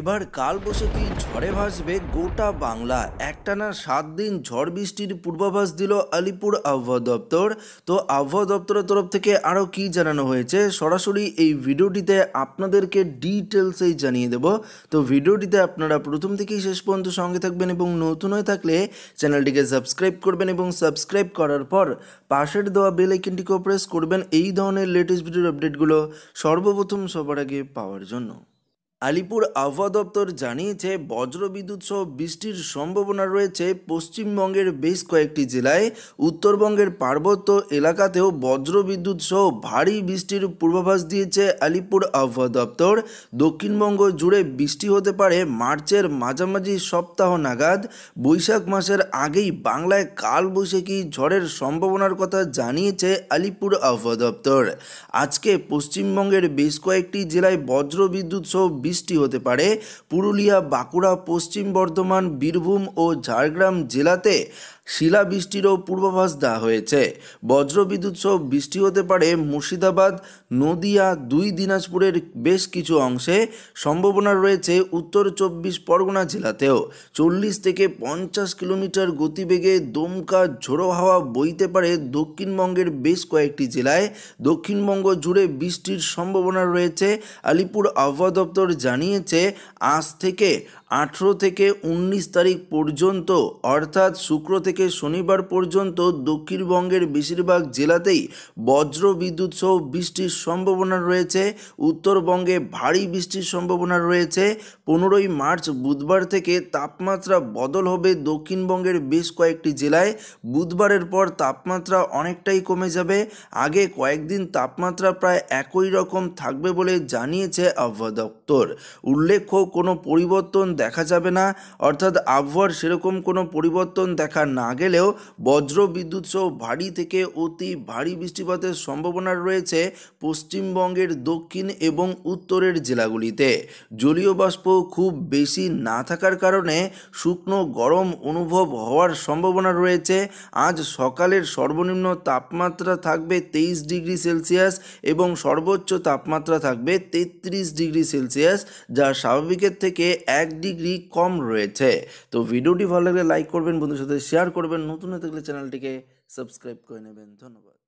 এবার কাল বসতি ঝড়ে ভাসবে গোটা বাংলা একটানা সাত দিন ঝড় বৃষ্টির পূর্বাভাস দিল আলিপুর আবহাওয়া দপ্তর তো আবহাওয়া দপ্তরের তরফ থেকে আরও কি জানানো হয়েছে সরাসরি এই ভিডিওটিতে আপনাদেরকে ডিটেলসেই জানিয়ে দেব তো ভিডিওটিতে আপনারা প্রথম থেকেই শেষ পর্যন্ত সঙ্গে থাকবেন এবং নতুন হয়ে থাকলে চ্যানেলটিকে সাবস্ক্রাইব করবেন এবং সাবস্ক্রাইব করার পর পাশের দেওয়া বেল আইকনটিকেও প্রেস করবেন এই ধরনের লেটেস্ট ভিডিওর আপডেটগুলো সর্বপ্রথম সবার আগে পাওয়ার জন্য আলিপুর আবহাওয়া দপ্তর জানিয়েছে বজ্রবিদ্যুৎ সহ বৃষ্টির সম্ভাবনা রয়েছে পশ্চিমবঙ্গের বেশ কয়েকটি জেলায় উত্তরবঙ্গের পার্বত্য এলাকাতেও বজ্রবিদ্যুৎ সহ ভারী বৃষ্টির পূর্বাভাস দিয়েছে আলিপুর আবহাওয়া দপ্তর দক্ষিণবঙ্গ জুড়ে বৃষ্টি হতে পারে মার্চের মাঝামাঝি সপ্তাহ নাগাদ বৈশাখ মাসের আগেই বাংলায় কালবৈশাখী ঝড়ের সম্ভাবনার কথা জানিয়েছে আলিপুর আবহাওয়া দপ্তর আজকে পশ্চিমবঙ্গের বেশ কয়েকটি জেলায় বজ্রবিদ্যুৎ সহ বৃষ্টি হতে পারে পুরুলিয়া বাঁকুড়া পশ্চিম বর্ধমান বীরভূম ও ঝাড়গ্রাম জেলাতে শিলাবৃষ্টিরও পূর্বাভাস দেওয়া হয়েছে বজ্রবিদ্যুৎ সহ বৃষ্টি হতে পারে মুর্শিদাবাদ নদিয়া দুই দিনাজপুরের বেশ কিছু অংশে সম্ভাবনা রয়েছে উত্তর চব্বিশ পরগনা জেলাতেও চল্লিশ থেকে পঞ্চাশ কিলোমিটার গতিবেগে দমকা ঝোড়ো হাওয়া বইতে পারে দক্ষিণবঙ্গের বেশ কয়েকটি জেলায় দক্ষিণবঙ্গ জুড়ে বৃষ্টির সম্ভাবনা রয়েছে আলিপুর আবহাওয়া দপ্তর জানিয়েছে আজ থেকে আঠেরো থেকে উনিশ তারিখ পর্যন্ত অর্থাৎ শুক্র থেকে থেকে শনিবার পর্যন্ত দক্ষিণবঙ্গের বেশিরভাগ জেলাতেই বজ্র বিদ্যুৎ সহ বৃষ্টির সম্ভাবনা রয়েছে উত্তরবঙ্গে ভারী বৃষ্টির সম্ভাবনা রয়েছে পনেরোই মার্চ বুধবার থেকে তাপমাত্রা বদল হবে দক্ষিণবঙ্গের বেশ কয়েকটি জেলায় বুধবারের পর তাপমাত্রা অনেকটাই কমে যাবে আগে কয়েকদিন তাপমাত্রা প্রায় একই রকম থাকবে বলে জানিয়েছে আবহাওয়া দপ্তর উল্লেখ্য কোনো পরিবর্তন দেখা যাবে না অর্থাৎ আবহাওয়ার সেরকম কোনো পরিবর্তন দেখা না না গেলেও বজ্র বিদ্যুৎ সহ ভারী থেকে অতি ভারী বৃষ্টিপাতের সম্ভাবনা রয়েছে পশ্চিমবঙ্গের দক্ষিণ এবং উত্তরের জেলাগুলিতে জলীয় বাষ্প খুব বেশি না থাকার কারণে শুকনো গরম অনুভব হওয়ার সম্ভাবনা রয়েছে আজ সকালের সর্বনিম্ন তাপমাত্রা থাকবে তেইশ ডিগ্রি সেলসিয়াস এবং সর্বোচ্চ তাপমাত্রা থাকবে তেত্রিশ ডিগ্রি সেলসিয়াস যা স্বাভাবিকের থেকে এক ডিগ্রি কম রয়েছে তো ভিডিওটি ভালো লাগলে লাইক করবেন বন্ধুর সাথে শেয়ার করবেন নতুন হয়ে থাকলে চ্যানেলটিকে সাবস্ক্রাইব করে নেবেন ধন্যবাদ